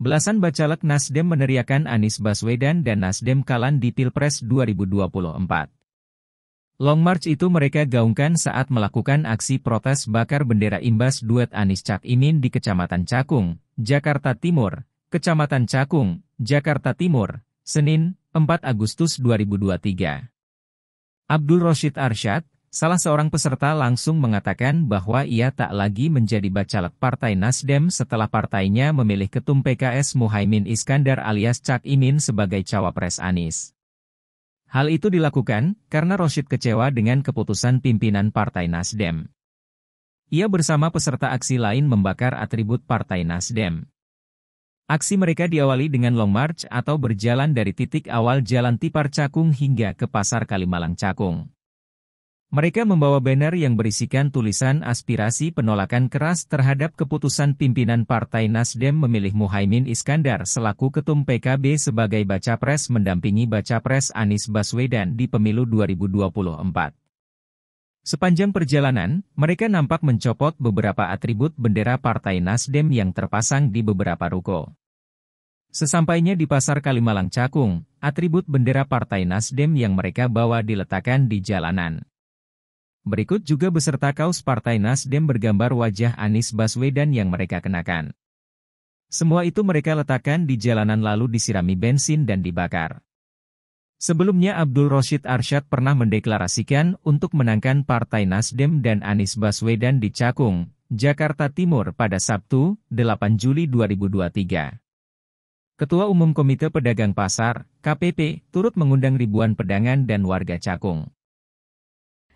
Belasan bacalek Nasdem meneriakan Anies Baswedan dan Nasdem kalan di Pilpres 2024. Long March itu mereka gaungkan saat melakukan aksi protes bakar bendera imbas duet Anies Cak Imin di Kecamatan Cakung, Jakarta Timur, Kecamatan Cakung, Jakarta Timur, Senin, 4 Agustus 2023. Abdul Rashid Arsyad, Salah seorang peserta langsung mengatakan bahwa ia tak lagi menjadi bacalek Partai Nasdem setelah partainya memilih ketum PKS Muhaimin Iskandar alias Cak Imin sebagai cawapres Anies. Hal itu dilakukan karena Roshid kecewa dengan keputusan pimpinan Partai Nasdem. Ia bersama peserta aksi lain membakar atribut Partai Nasdem. Aksi mereka diawali dengan long march atau berjalan dari titik awal Jalan Tipar Cakung hingga ke Pasar Kalimalang Cakung. Mereka membawa banner yang berisikan tulisan aspirasi penolakan keras terhadap keputusan pimpinan Partai Nasdem memilih Muhaimin Iskandar selaku Ketum PKB sebagai Baca Pres mendampingi Baca Pres Anies Baswedan di pemilu 2024. Sepanjang perjalanan, mereka nampak mencopot beberapa atribut bendera Partai Nasdem yang terpasang di beberapa ruko. Sesampainya di Pasar Kalimalang Cakung, atribut bendera Partai Nasdem yang mereka bawa diletakkan di jalanan. Berikut juga beserta kaos Partai Nasdem bergambar wajah Anies Baswedan yang mereka kenakan. Semua itu mereka letakkan di jalanan lalu disirami bensin dan dibakar. Sebelumnya Abdul Rashid Arsyad pernah mendeklarasikan untuk menangkan Partai Nasdem dan Anies Baswedan di Cakung, Jakarta Timur pada Sabtu, 8 Juli 2023. Ketua Umum Komite Pedagang Pasar, KPP, turut mengundang ribuan pedangan dan warga Cakung.